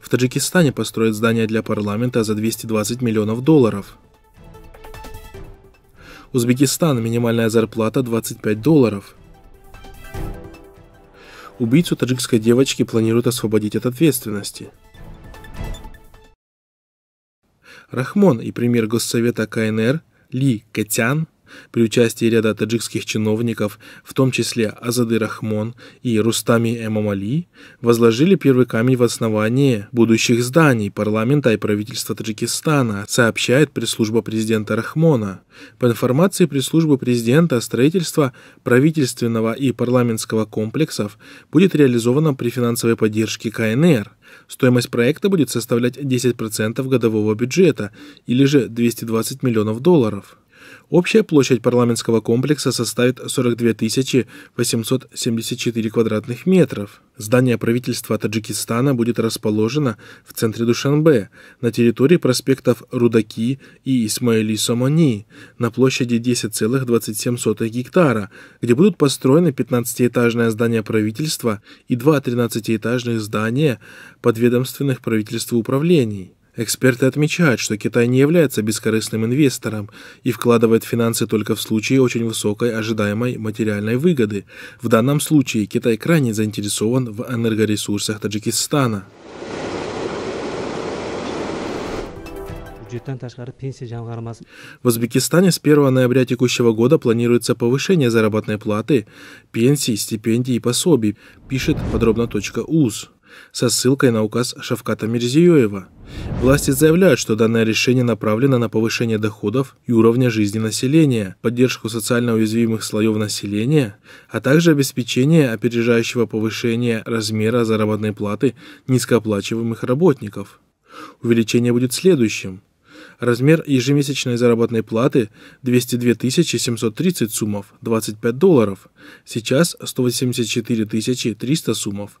В Таджикистане построят здание для парламента за 220 миллионов долларов. Узбекистан. Минимальная зарплата 25 долларов. Убийцу таджикской девочки планируют освободить от ответственности. Рахмон и премьер Госсовета КНР Ли Кэтян при участии ряда таджикских чиновников, в том числе Азады Рахмон и Рустами Эмамали, возложили первый камень в основании будущих зданий парламента и правительства Таджикистана, сообщает пресс-служба президента Рахмона. По информации пресс-службы президента, строительство правительственного и парламентского комплексов будет реализовано при финансовой поддержке КНР. Стоимость проекта будет составлять 10% годового бюджета или же 220 миллионов долларов. Общая площадь парламентского комплекса составит 42 874 квадратных метров. Здание правительства Таджикистана будет расположено в центре Душанбе, на территории проспектов Рудаки и Исмаили Сомани, на площади 10,27 гектара, где будут построены 15-этажное здание правительства и два 13-этажных здания подведомственных правительству управлений. Эксперты отмечают, что Китай не является бескорыстным инвестором и вкладывает финансы только в случае очень высокой ожидаемой материальной выгоды. В данном случае Китай крайне заинтересован в энергоресурсах Таджикистана. В Узбекистане с 1 ноября текущего года планируется повышение заработной платы, пенсий, стипендий и пособий, пишет подробно.уз со ссылкой на указ Шавката Мирзиёева. Власти заявляют, что данное решение направлено на повышение доходов и уровня жизни населения, поддержку социально уязвимых слоев населения, а также обеспечение опережающего повышения размера заработной платы низкооплачиваемых работников. Увеличение будет следующим. Размер ежемесячной заработной платы 202 730 суммов 25 долларов. Сейчас 184 300 суммов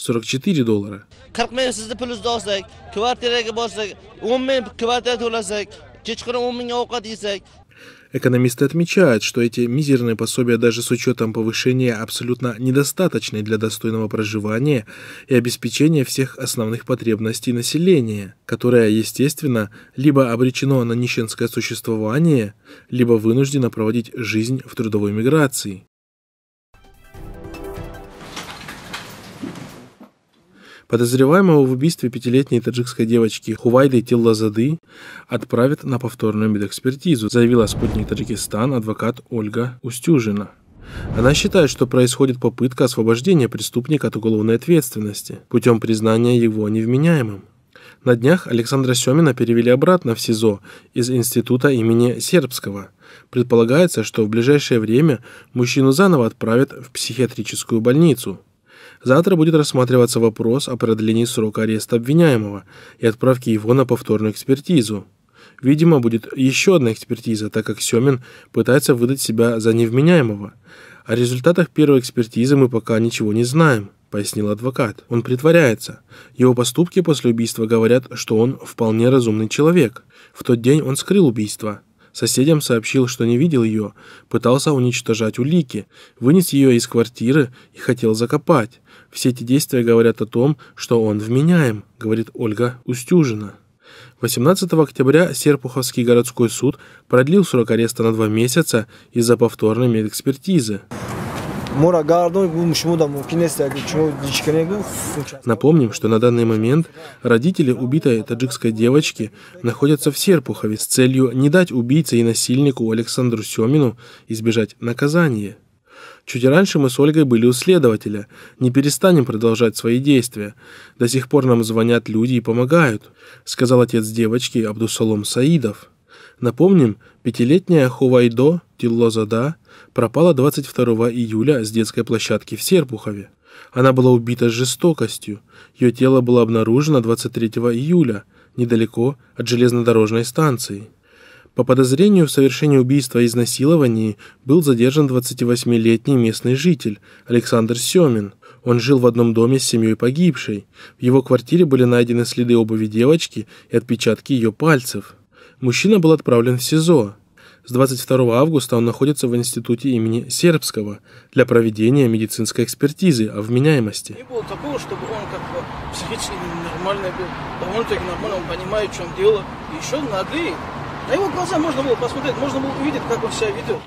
44 dollara 40 Экономисты отмечают, что эти мизерные пособия даже с учетом повышения абсолютно недостаточны для достойного проживания и обеспечения всех основных потребностей населения, которое, естественно, либо обречено на нищенское существование, либо вынуждено проводить жизнь в трудовой миграции. Подозреваемого в убийстве пятилетней таджикской девочки Хувайды Тиллазады отправят на повторную медэкспертизу, заявила спутник Таджикистан адвокат Ольга Устюжина. Она считает, что происходит попытка освобождения преступника от уголовной ответственности путем признания его невменяемым. На днях Александра Семина перевели обратно в СИЗО из института имени Сербского. Предполагается, что в ближайшее время мужчину заново отправят в психиатрическую больницу – Завтра будет рассматриваться вопрос о продлении срока ареста обвиняемого и отправке его на повторную экспертизу. Видимо, будет еще одна экспертиза, так как Семин пытается выдать себя за невменяемого. О результатах первой экспертизы мы пока ничего не знаем, пояснил адвокат. Он притворяется. Его поступки после убийства говорят, что он вполне разумный человек. В тот день он скрыл убийство. Соседям сообщил, что не видел ее, пытался уничтожать улики, вынес ее из квартиры и хотел закопать. Все эти действия говорят о том, что он вменяем, говорит Ольга Устюжина. 18 октября Серпуховский городской суд продлил срок ареста на два месяца из-за повторной медэкспертизы. Напомним, что на данный момент родители убитой таджикской девочки находятся в Серпухове с целью не дать убийце и насильнику Александру Семину избежать наказания. Чуть раньше мы с Ольгой были у следователя. Не перестанем продолжать свои действия. До сих пор нам звонят люди и помогают», — сказал отец девочки Абдусалом Саидов. Напомним, пятилетняя Хувайдо Тиллозада пропала 22 июля с детской площадки в Серпухове. Она была убита с жестокостью. Ее тело было обнаружено 23 июля, недалеко от железнодорожной станции. По подозрению в совершении убийства и изнасиловании был задержан 28-летний местный житель Александр Семин. Он жил в одном доме с семьей погибшей. В его квартире были найдены следы обуви девочки и отпечатки ее пальцев. Мужчина был отправлен в СИЗО. С 22 августа он находится в институте имени Сербского для проведения медицинской экспертизы о вменяемости. Не было такого, чтобы он как бы психически нормальный был. Довольно-таки нормально, он понимает, в чем дело. И еще наглеет. На его глаза можно было посмотреть, можно было увидеть, как он себя ведет.